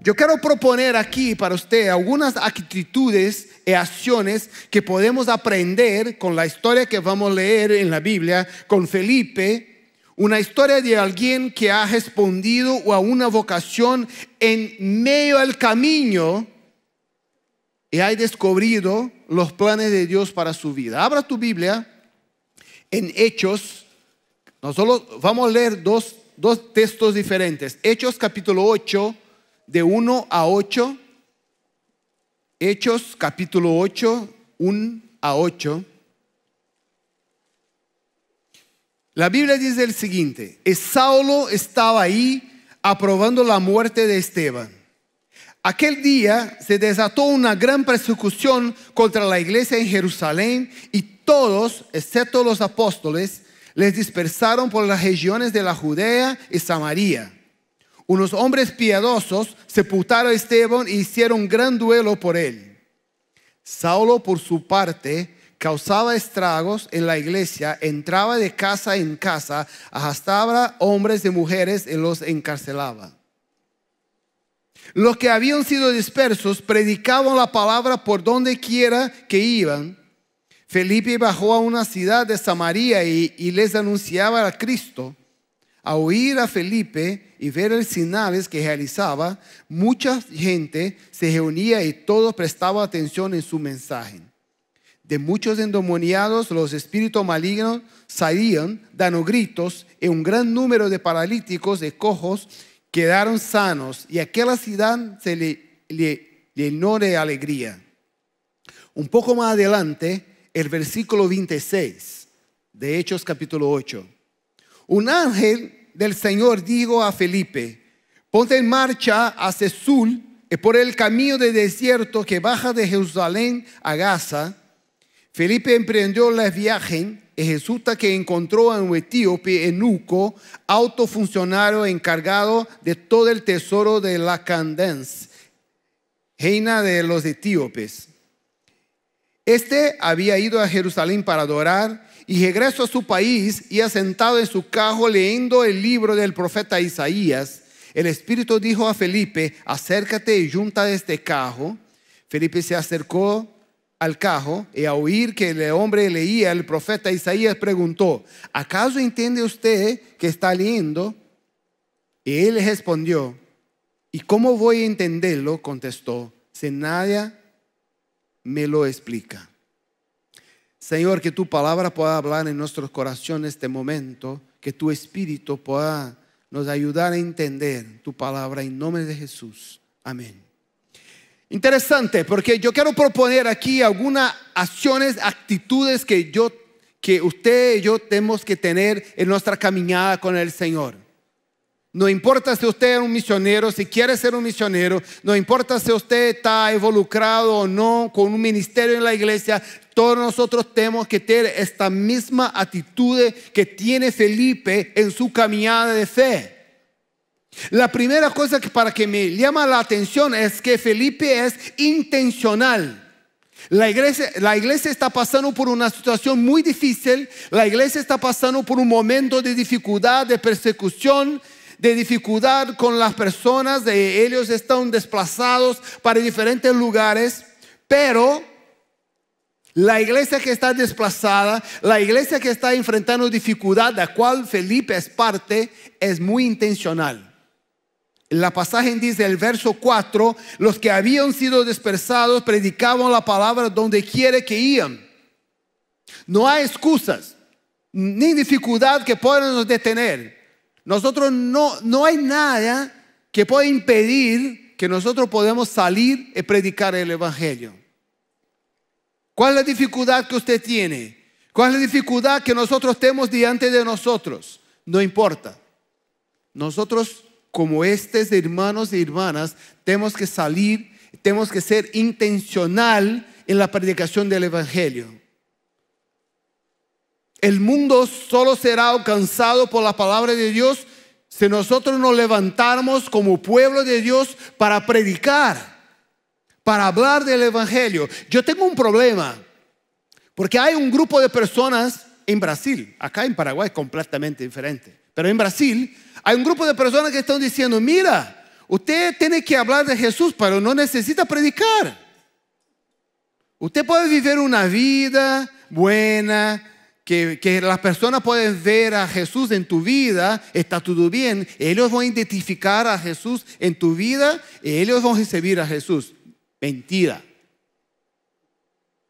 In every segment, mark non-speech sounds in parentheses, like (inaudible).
Yo quiero proponer aquí para usted algunas actitudes y acciones que podemos aprender con la historia que vamos a leer en la Biblia, con Felipe, una historia de alguien que ha respondido a una vocación en medio del camino y ha descubrido los planes de Dios para su vida. Abra tu Biblia en Hechos. Nosotros vamos a leer dos, dos textos diferentes. Hechos capítulo 8 de 1 a 8, Hechos capítulo 8, 1 a 8. La Biblia dice el siguiente, Saulo estaba ahí aprobando la muerte de Esteban. Aquel día se desató una gran persecución contra la iglesia en Jerusalén y todos, excepto los apóstoles, les dispersaron por las regiones de la Judea y Samaria unos hombres piadosos sepultaron a Esteban y e hicieron gran duelo por él. Saulo, por su parte, causaba estragos en la iglesia, entraba de casa en casa, arrastraba hombres y mujeres y los encarcelaba. Los que habían sido dispersos predicaban la palabra por donde quiera que iban. Felipe bajó a una ciudad de Samaria y les anunciaba a Cristo a oír a Felipe y ver el señales que realizaba, mucha gente se reunía y todos prestaba atención en su mensaje. De muchos endemoniados, los espíritus malignos salían dando gritos y un gran número de paralíticos, de cojos, quedaron sanos y aquella ciudad se le, le llenó de alegría. Un poco más adelante, el versículo 26 de Hechos capítulo 8. Un ángel del Señor digo a Felipe, ponte en marcha hacia Sul por el camino de desierto que baja de Jerusalén a Gaza. Felipe emprendió la viaje y resulta que encontró a un etíope eunuco, autofuncionario encargado de todo el tesoro de la Candence, reina de los etíopes. Este había ido a Jerusalén para adorar y regresó a su país y asentado en su cajo leyendo el libro del profeta Isaías, el Espíritu dijo a Felipe, acércate y junta de este cajo. Felipe se acercó al cajo y a oír que el hombre leía, el profeta Isaías preguntó, ¿acaso entiende usted que está leyendo? Y él respondió, ¿y cómo voy a entenderlo? Contestó, si nadie me lo explica. Señor, que tu palabra pueda hablar en nuestros corazones este momento, que tu espíritu pueda nos ayudar a entender tu palabra en nombre de Jesús. Amén. Interesante, porque yo quiero proponer aquí algunas acciones, actitudes que yo que usted y yo tenemos que tener en nuestra caminada con el Señor. No importa si usted es un misionero, si quiere ser un misionero, no importa si usted está involucrado o no con un ministerio en la iglesia, todos nosotros tenemos que tener esta misma actitud que tiene Felipe en su caminada de fe. La primera cosa que para que me llama la atención es que Felipe es intencional. La iglesia, la iglesia, está pasando por una situación muy difícil, la iglesia está pasando por un momento de dificultad, de persecución, de dificultad con las personas, de, ellos están desplazados para diferentes lugares, pero la iglesia que está desplazada, la iglesia que está enfrentando dificultad, la cual Felipe es parte, es muy intencional. La pasaje dice el verso 4, los que habían sido dispersados predicaban la palabra donde quiere que iban. No hay excusas ni dificultad que puedan nos detener. Nosotros no, no hay nada que pueda impedir que nosotros podamos salir y predicar el Evangelio. ¿Cuál es la dificultad que usted tiene? ¿Cuál es la dificultad que nosotros tenemos diante de nosotros? No importa. Nosotros, como estos hermanos y hermanas, tenemos que salir, tenemos que ser intencional en la predicación del Evangelio. El mundo solo será alcanzado por la palabra de Dios si nosotros nos levantamos como pueblo de Dios para predicar para hablar del Evangelio. Yo tengo un problema, porque hay un grupo de personas en Brasil, acá en Paraguay es completamente diferente, pero en Brasil hay un grupo de personas que están diciendo, mira, usted tiene que hablar de Jesús, pero no necesita predicar. Usted puede vivir una vida buena, que, las personas pueden ver a Jesús en tu vida, está todo bien. Ellos van a identificar a Jesús en tu vida, ellos van a recibir a Jesús mentira.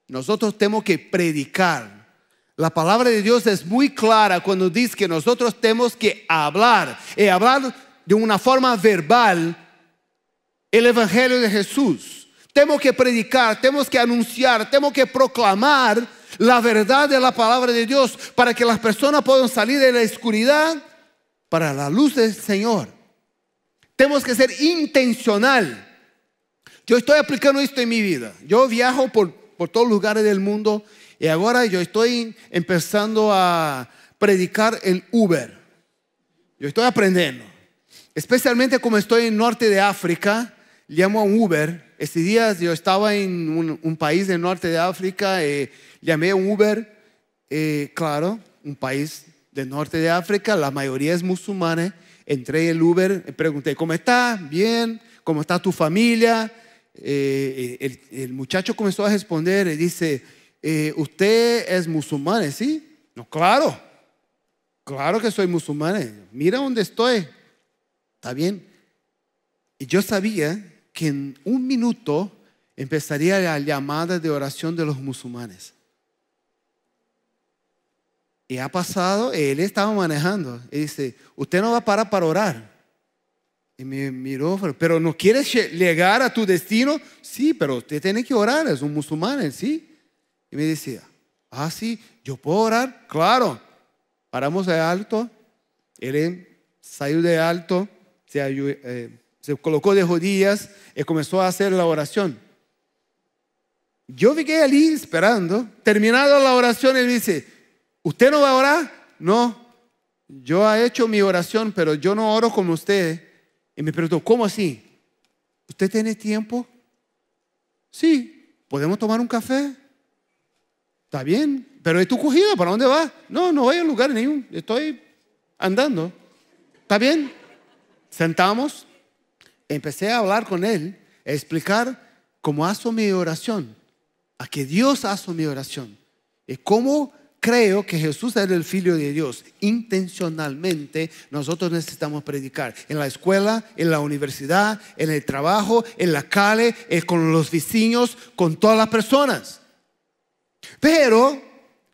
Nosotros tenemos que predicar. La palabra de Dios es muy clara cuando dice que nosotros tenemos que hablar y hablar de una forma verbal el Evangelio de Jesús. Tenemos que predicar, tenemos que anunciar, tenemos que proclamar la verdad de la palabra de Dios para que las personas puedan salir de la oscuridad para la luz del Señor. Tenemos que ser intencional yo estoy aplicando esto en mi vida. Yo viajo por, por todos lugares del mundo y ahora yo estoy empezando a predicar el Uber. Yo estoy aprendiendo. Especialmente como estoy en norte de África, llamo a un Uber. Este día yo estaba en un, país del norte de África, eh, llamé a un Uber, eh, claro, un país del norte de África, la mayoría es musulmana. Entré en el Uber, pregunté, ¿cómo está? Bien, ¿cómo está tu familia? Eh, el, muchacho comenzó a responder y dice, eh, usted es musulmán, ¿eh? ¿sí? No, claro, claro que soy musulmán. Mira dónde estoy. ¿Está bien? Y yo sabía que en un minuto empezaría la llamada de oración de los musulmanes. Y ha pasado, él estaba manejando. Y dice, usted no va a parar para orar. Y me miró, pero ¿no quieres llegar a tu destino? Sí, pero usted tiene que orar, es un musulmán, ¿eh? ¿sí? Y me decía, ah, sí, yo puedo orar, claro. Paramos de alto, él em salió de alto, eh, se, colocó de rodillas y comenzó a hacer la oración. Yo allí esperando. terminado la oración, él dice, ¿usted no va a orar? No, yo he hecho mi oración, pero yo no oro como usted. Y me preguntó, ¿cómo así? ¿Usted tiene tiempo? Sí, ¿podemos tomar un café? Está bien, pero es tu cogida, ¿para dónde vas? No, no voy a lugar ningún, estoy andando. ¿Está bien? Sentamos, empecé a hablar con él, a explicar cómo hago mi oración, a que Dios hace mi oración, y cómo creo que Jesús era el Hijo de Dios. Intencionalmente nosotros necesitamos predicar en la escuela, en la universidad, en el trabajo, en la calle, eh, con los vecinos, con todas las personas. Pero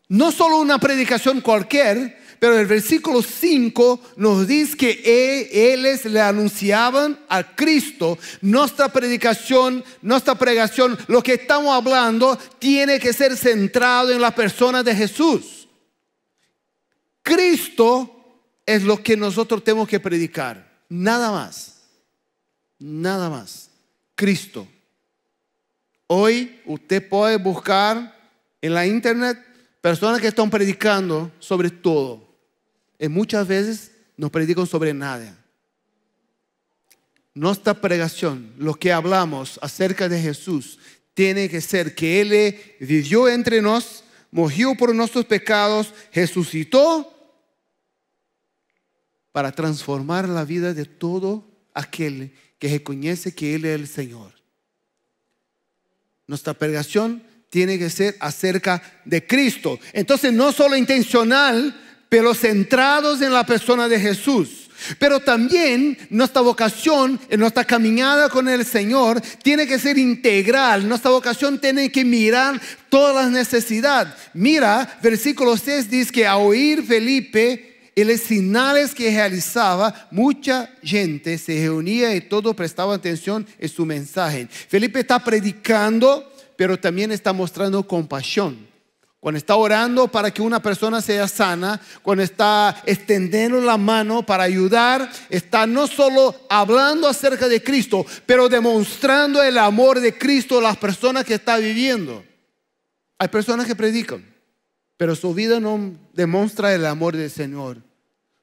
no solo una predicación cualquier, pero el versículo 5 nos dice que e, ellos le anunciaban a Cristo. Nuestra predicación, nuestra pregación, lo que estamos hablando, tiene que ser centrado en la persona de Jesús. Cristo es lo que nosotros tenemos que predicar. Nada más. Nada más. Cristo. Hoy usted puede buscar en la internet personas que están predicando sobre todo y muchas veces no predican sobre nada. Nuestra pregación, lo que hablamos acerca de Jesús, tiene que ser que Él vivió entre nos, murió por nuestros pecados, resucitó para transformar la vida de todo aquel que reconoce que Él es el Señor. Nuestra pregación tiene que ser acerca de Cristo. Entonces no solo intencional, pero centrados en la persona de Jesús. Pero también nuestra vocación, en nuestra caminada con el Señor, tiene que ser integral. Nuestra vocación tiene que mirar todas las necesidades. Mira, versículo 6 dice que a oír Felipe y los señales que realizaba, mucha gente se reunía y todo prestaba atención en su mensaje. Felipe está predicando, pero también está mostrando compasión cuando está orando para que una persona sea sana, cuando está extendiendo la mano para ayudar, está no solo hablando acerca de Cristo, pero demostrando el amor de Cristo a las personas que está viviendo. Hay personas que predican, pero su vida no demuestra el amor del Señor.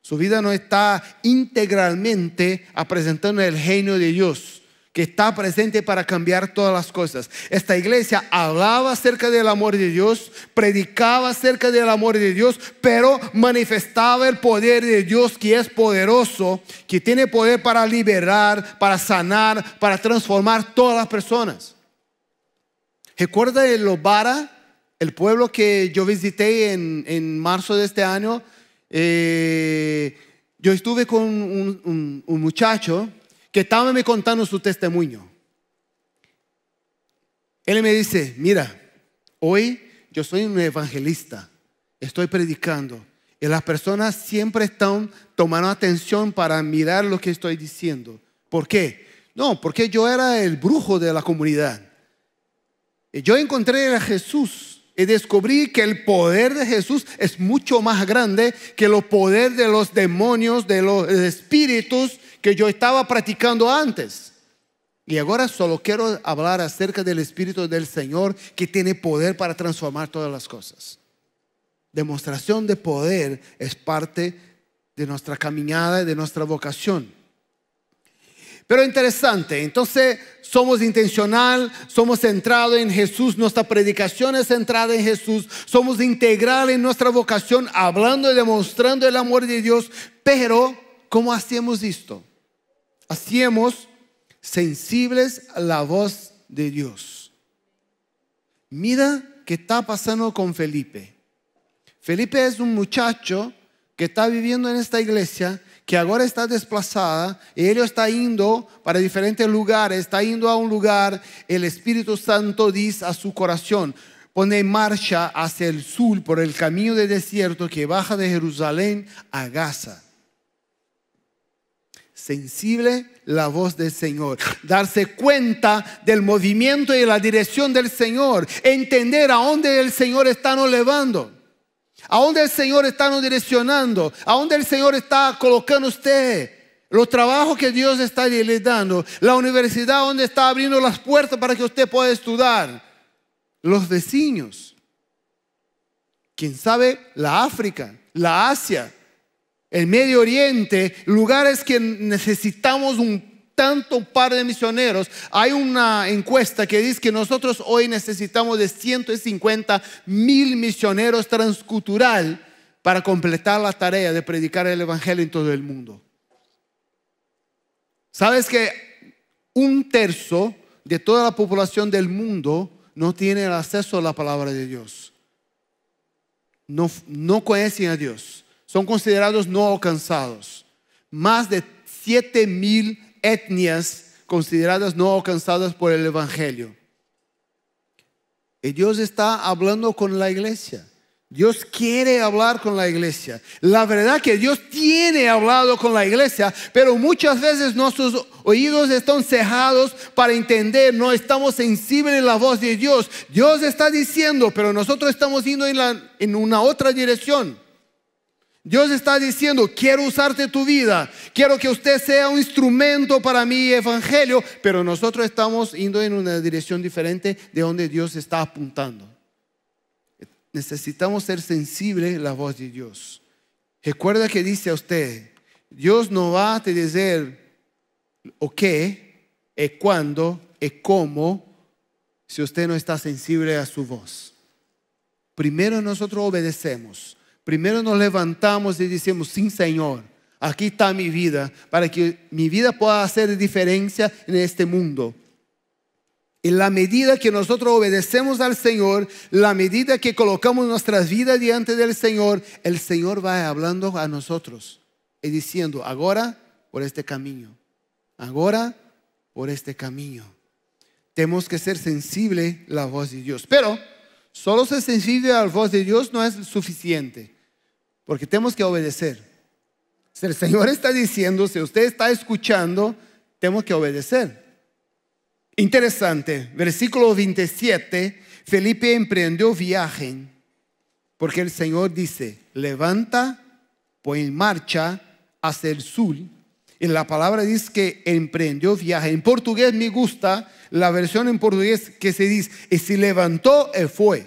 Su vida no está integralmente presentando el genio de Dios que está presente para cambiar todas las cosas. Esta iglesia hablaba acerca del amor de Dios, predicaba acerca del amor de Dios, pero manifestaba el poder de Dios que es poderoso, que tiene poder para liberar, para sanar, para transformar todas las personas. Recuerda el Lobara el pueblo que yo visité en, marzo de este año. Eh, yo estuve con un muchacho que estaba me contando su testimonio. Él me dice, mira, hoy yo soy un evangelista, estoy predicando y las personas siempre están tomando atención para mirar lo que estoy diciendo. ¿Por qué? No, porque yo era el brujo de la comunidad. Y yo encontré a Jesús descubrí que el poder de Jesús es mucho más grande que el poder de los demonios, de los espíritus que yo estaba practicando antes. Y ahora solo quiero hablar acerca del Espíritu del Señor que tiene poder para transformar todas las cosas. Demostración de poder es parte de nuestra caminada, de nuestra vocación. Pero interesante, entonces somos intencional, somos centrado en Jesús, nuestra predicación es centrada en Jesús, somos integral en nuestra vocación, hablando y demostrando el amor de Dios, pero ¿cómo hacemos esto? Hacemos sensibles a la voz de Dios. Mira qué está pasando con Felipe. Felipe es un muchacho que está viviendo en esta iglesia que ahora está desplazada, Y él está indo para diferentes lugares, está indo a un lugar, El Espíritu Santo dice a su corazón pone en marcha hacia el sur por el camino de desierto que baja de Jerusalén a Gaza. Sensible la voz del Señor, darse cuenta del movimiento y la dirección del Señor, entender a dónde el Señor está nos levando ¿A dónde el Señor está nos direccionando, ¿A dónde el Señor está colocando usted, los trabajos que Dios está le dando, la universidad donde está abriendo las puertas para que usted pueda estudiar, los vecinos, quién sabe, la África, la Asia, el Medio Oriente, lugares que necesitamos un tanto par de misioneros. Hay una encuesta que dice que nosotros hoy necesitamos de 150 mil misioneros transcultural para completar la tarea de predicar el Evangelio en todo el mundo. ¿Sabes que un tercio de toda la población del mundo no tiene acceso a la palabra de Dios? No, no conocen a Dios. Son considerados no alcanzados. Más de 7 mil etnias consideradas no alcanzadas por el Evangelio. Y Dios está hablando con la iglesia. Dios quiere hablar con la iglesia. La verdad que Dios tiene hablado con la iglesia, pero muchas veces nuestros oídos están cejados para entender, no estamos sensibles a la voz de Dios. Dios está diciendo, pero nosotros estamos yendo en una otra dirección. Dios está diciendo, quiero usarte tu vida, quiero que usted sea un instrumento para mi evangelio, pero nosotros estamos yendo en una dirección diferente de donde Dios está apuntando. Necesitamos ser sensibles a la voz de Dios. Recuerda que dice a usted, Dios no va a te decir o qué, y e cuándo, y e cómo, si usted no está sensible a su voz. Primero nosotros obedecemos Primero nos levantamos y decimos, sí Señor, aquí está mi vida, para que mi vida pueda hacer diferencia en este mundo. En la medida que nosotros obedecemos al Señor, la medida que colocamos nuestras vidas Diante del Señor, el Señor va hablando a nosotros y diciendo, ahora por este camino, ahora por este camino. Tenemos que ser sensible la voz de Dios. Pero Solo ser sensible a la voz de Dios no es suficiente, porque tenemos que obedecer. Si el Señor está diciendo, si usted está escuchando, tenemos que obedecer. Interesante, versículo 27, Felipe emprendió viaje, porque el Señor dice, levanta, pon en marcha hacia el sur y la palabra dice que emprendió viaje. En portugués me gusta la versión en portugués que se dice, y si levantó y fue.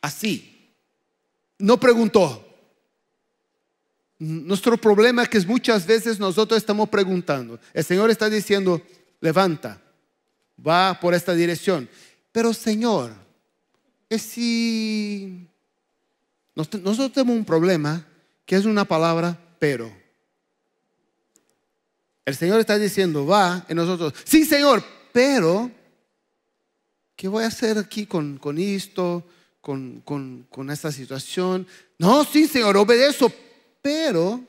Así. No preguntó. Nuestro problema es que muchas veces nosotros estamos preguntando. El Señor está diciendo, levanta, va por esta dirección. Pero Señor, es si nosotros tenemos un problema que es una palabra pero. El Señor está diciendo, va en nosotros. Sí, Señor, pero, ¿qué voy a hacer aquí con, con esto, con, esta situación? No, sí, Señor, obedezco, pero,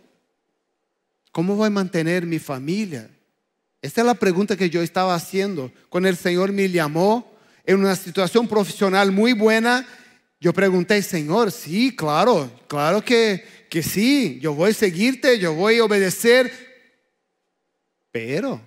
¿cómo voy a mantener mi familia? Esta es la pregunta que yo estaba haciendo. con el Señor me llamó en una situación profesional muy buena, yo pregunté, Señor, sí, claro, claro que, que sí, yo voy a seguirte, yo voy a obedecer, pero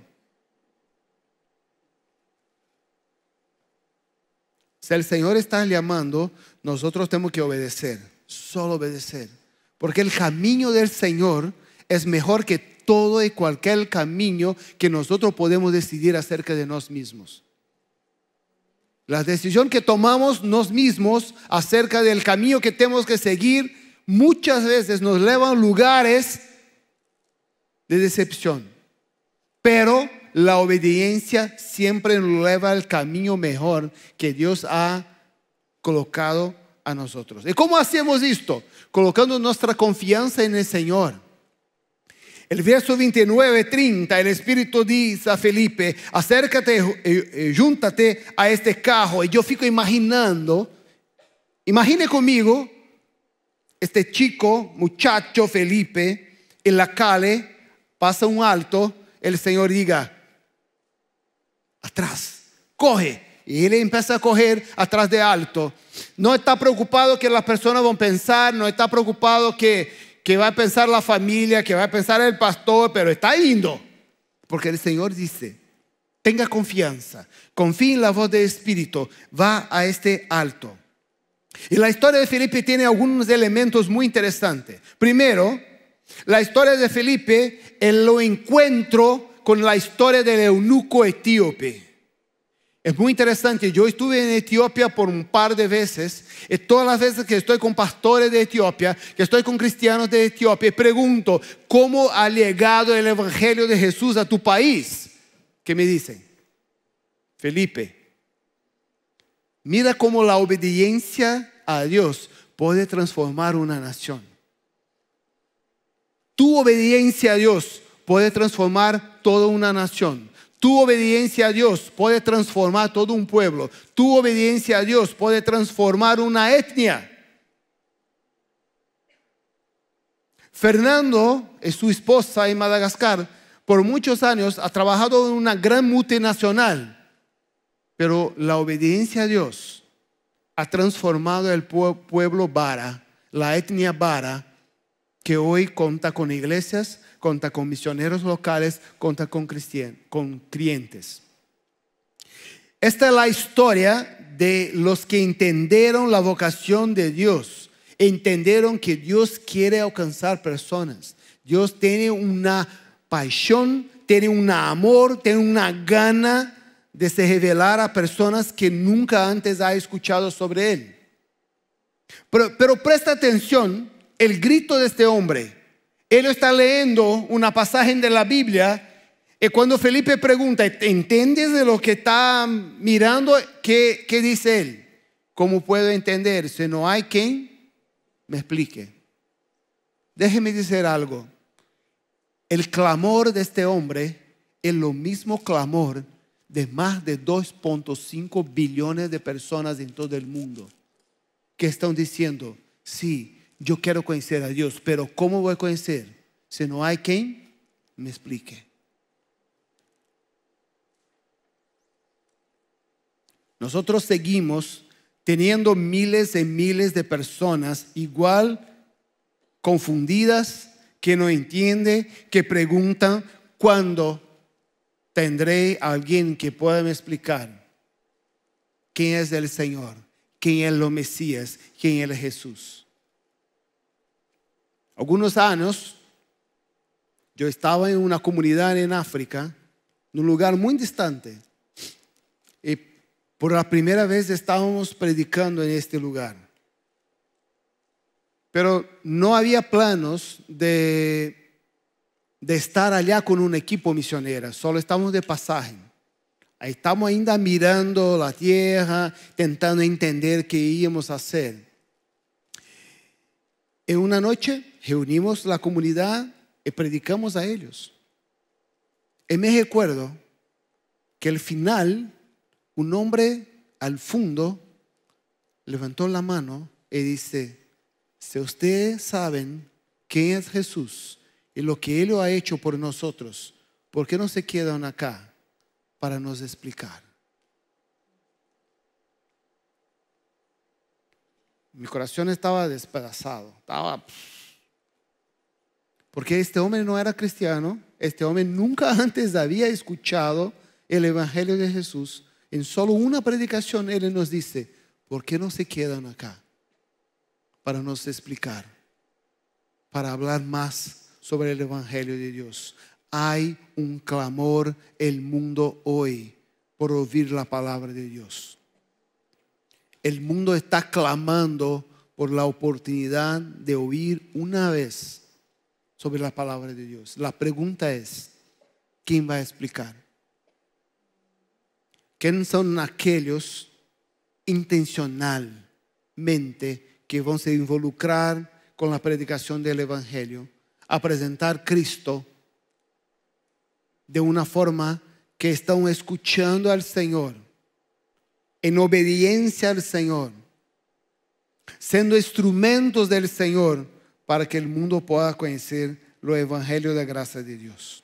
si el Señor está llamando, nosotros tenemos que obedecer, solo obedecer. Porque el camino del Señor es mejor que todo y cualquier camino que nosotros podemos decidir acerca de nosotros mismos. La decisión que tomamos nos mismos acerca del camino que tenemos que seguir muchas veces nos llevan a lugares de decepción. Pero la obediencia siempre nos lleva al camino mejor que Dios ha colocado a nosotros. ¿Y cómo hacemos esto? Colocando nuestra confianza en el Señor. El verso 29, 30, el Espíritu dice a Felipe, acércate, júntate eh, eh, a este carro. Y yo fico imaginando, imagine conmigo, este chico, muchacho Felipe, en la calle, pasa un alto, el Señor diga, atrás, coge. Y él empieza a coger atrás de alto. No está preocupado que las personas van a pensar, no está preocupado que, que va a pensar la familia, que va a pensar el pastor, pero está indo. Porque el Señor dice, tenga confianza, confíe en la voz del Espíritu, va a este alto. Y la historia de Felipe tiene algunos elementos muy interesantes. Primero, la historia de Felipe en lo encuentro con la historia del eunuco etíope. Es muy interesante, yo estuve en Etiopía por un par de veces y todas las veces que estoy con pastores de Etiopía, que estoy con cristianos de Etiopía, pregunto, ¿cómo ha llegado el Evangelio de Jesús a tu país? ¿Qué me dicen? Felipe, mira cómo la obediencia a Dios puede transformar una nación. Tu obediencia a Dios puede transformar toda una nación. Tu obediencia a Dios puede transformar todo un pueblo. Tu obediencia a Dios puede transformar una etnia. Fernando es su esposa en Madagascar por muchos años ha trabajado en una gran multinacional, pero la obediencia a Dios ha transformado el pueblo Vara la etnia Vara que hoy cuenta con iglesias, Conta con misioneros locales, Conta con, con clientes. Esta es la historia de los que entendieron la vocación de Dios, entendieron que Dios quiere alcanzar personas. Dios tiene una pasión, tiene un amor, tiene una gana de se revelar a personas que nunca antes ha escuchado sobre Él. Pero, pero presta atención el grito de este hombre. Él está leyendo una pasaje de la Biblia y cuando Felipe pregunta, ¿entiendes de lo que está mirando? ¿Qué, dice él? ¿Cómo puedo entender si no hay quien me explique? Déjeme decir algo. El clamor de este hombre es lo mismo clamor de más de 2.5 billones de personas en todo el mundo que están diciendo, sí, yo quiero conocer a Dios pero cómo voy a conocer? Si no hay quien, me explique? Nosotros seguimos teniendo miles y miles de personas igual confundidas, que no entienden, que preguntan cuándo tendré alguien que pueda me explicar quién es el Señor, quién es el Mesías, quién es Jesús. Algunos años yo estaba en una comunidad en África, en un lugar muy distante, y por la primera vez estábamos predicando en este lugar. Pero no había planos de, estar allá con un equipo misionero solo estamos de pasaje. Ahí estamos ainda mirando la tierra, intentando entender qué íbamos a hacer. En una noche reunimos la comunidad y predicamos a ellos. Y me recuerdo que al final un hombre al fondo levantó la mano y dice, si ustedes saben quién es Jesús y lo que Él ha hecho por nosotros, ¿por qué no se quedan acá para nos explicar? Mi corazón estaba despedazado, estaba... Porque este hombre no era cristiano, este hombre nunca (laughs) antes había escuchado el Evangelio de Jesús. En solo una predicación él nos dice, ¿por qué no se quedan acá? Para nos explicar, para hablar más sobre el Evangelio de Dios. Hay un clamor el mundo hoy por oír la palabra de Dios. El mundo está clamando por la oportunidad de oír una vez sobre la palabra de Dios. La pregunta es, ¿quién va a explicar? ¿Quién son aquellos intencionalmente que van a involucrar con la predicación del Evangelio a presentar Cristo de una forma que están escuchando al Señor, en obediencia al Señor, siendo instrumentos del Señor? para que el mundo pueda conocer lo evangelio de gracia de Dios.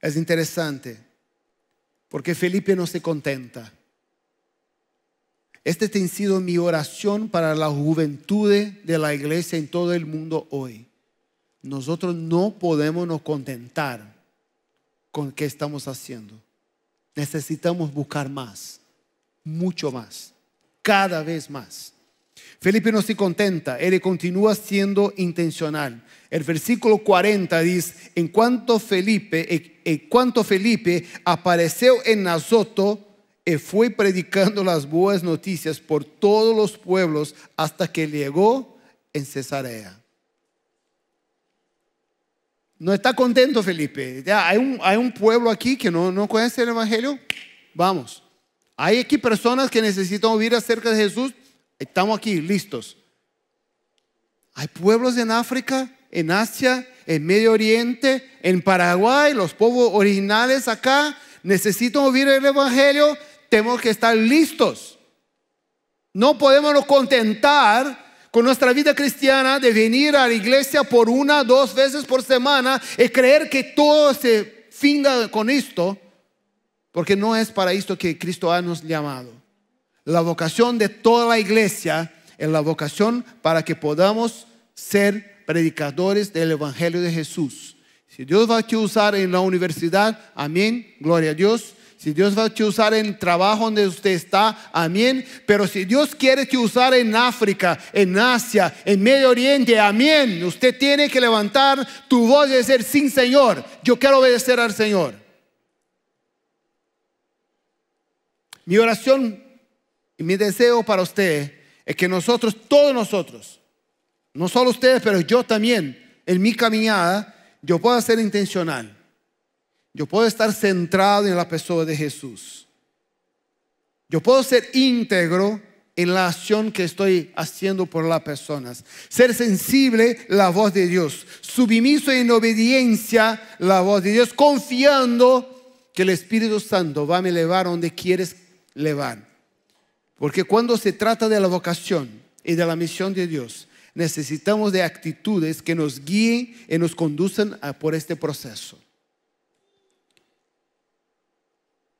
Es interesante porque Felipe no se contenta. Este ha sido mi oración para la juventud de la iglesia en todo el mundo hoy. Nosotros no podemos nos contentar con lo que estamos haciendo. Necesitamos buscar más, mucho más, cada vez más. Felipe no se contenta, él continúa siendo intencional. El versículo 40 dice, en cuanto Felipe, cuanto Felipe apareció en Nazoto, y eh, fue predicando las buenas noticias por todos los pueblos hasta que llegó en Cesarea. No está contento Felipe. Ya, hay, un, pueblo aquí que no, no conoce el Evangelio. Vamos. Hay aquí personas que necesitan oír acerca de Jesús, Estamos aquí, listos. Hay pueblos en África, en Asia, en Medio Oriente, en Paraguay, los pueblos originales acá necesitan oír el Evangelio, tenemos que estar listos. No podemos contentar con nuestra vida cristiana de venir a la iglesia por una, dos veces por semana y creer que todo se finga con esto, porque no es para esto que Cristo ha nos llamado la vocación de toda la iglesia es la vocación para que podamos ser predicadores del Evangelio de Jesús. Si Dios va a te usar en la universidad, amén, gloria a Dios. Si Dios va a te usar en el trabajo donde usted está, amén. Pero si Dios quiere te usar en África, en Asia, en Medio Oriente, amén. Usted tiene que levantar tu voz y decir, sin Señor, yo quiero obedecer al Señor. Mi oración y mi deseo para usted es que nosotros, todos nosotros, no solo ustedes, pero yo también, en mi caminada, yo pueda ser intencional. Yo puedo estar centrado en la persona de Jesús. Yo puedo ser íntegro en la acción que estoy haciendo por las personas. Ser sensible la voz de Dios. Sumiso en obediencia la voz de Dios. Confiando que el Espíritu Santo va a me elevar donde quieres levar. Porque cuando se trata de la vocación y de la misión de Dios, necesitamos de actitudes que nos guíen y nos conduzcan por este proceso.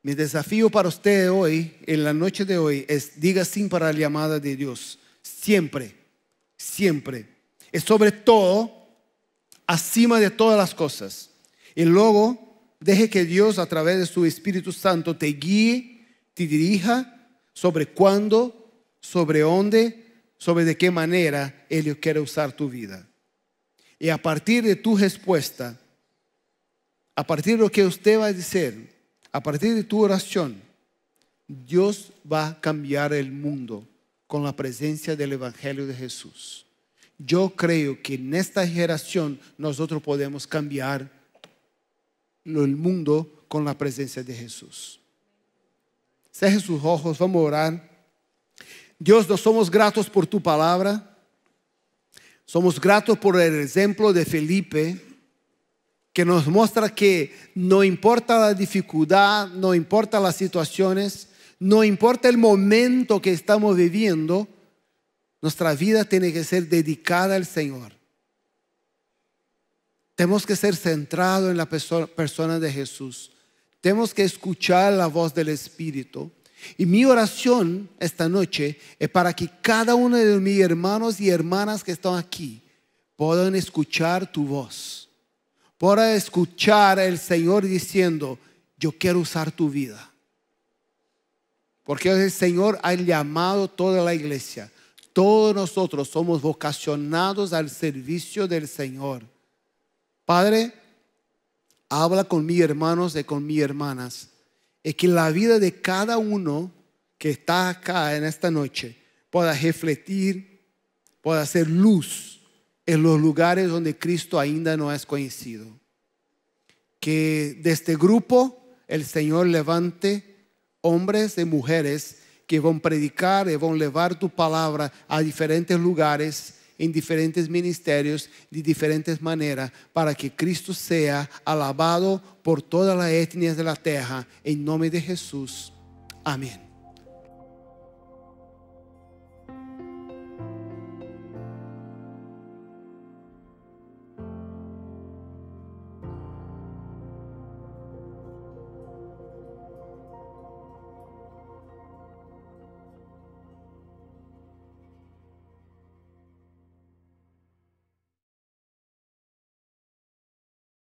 Mi desafío para usted hoy, en la noche de hoy, es diga sí para la llamada de Dios. Siempre, siempre. Y sobre todo, acima de todas las cosas. Y luego, deje que Dios, a través de su Espíritu Santo, te guíe, te dirija sobre cuándo, sobre dónde, sobre de qué manera Él quiere usar tu vida. Y a partir de tu respuesta, a partir de lo que usted va a decir, a partir de tu oración, Dios va a cambiar el mundo con la presencia del Evangelio de Jesús. Yo creo que en esta generación nosotros podemos cambiar el mundo con la presencia de Jesús. Ceje sus ojos, vamos a orar. Dios, nos somos gratos por tu palabra. Somos gratos por el ejemplo de Felipe, que nos muestra que no importa la dificultad, no importa las situaciones, no importa el momento que estamos viviendo, nuestra vida tiene que ser dedicada al Señor. Tenemos que ser centrados en la persona de Jesús. Tenemos que escuchar la voz del Espíritu. Y mi oración esta noche es para que cada uno de mis hermanos y hermanas que están aquí puedan escuchar tu voz. Puedan escuchar el Señor diciendo, yo quiero usar tu vida. Porque el Señor ha llamado toda la iglesia. Todos nosotros somos vocacionados al servicio del Señor. Padre, habla con mis hermanos y con mis hermanas, Y que la vida de cada uno que está acá en esta noche pueda refletir, pueda hacer luz en los lugares donde Cristo ainda no es conocido. Que de este grupo el Señor levante hombres y mujeres que van a predicar y van a llevar tu palabra a diferentes lugares en diferentes ministerios de diferentes maneras para que Cristo sea alabado por todas las etnias de la tierra. En nombre de Jesús. Amén.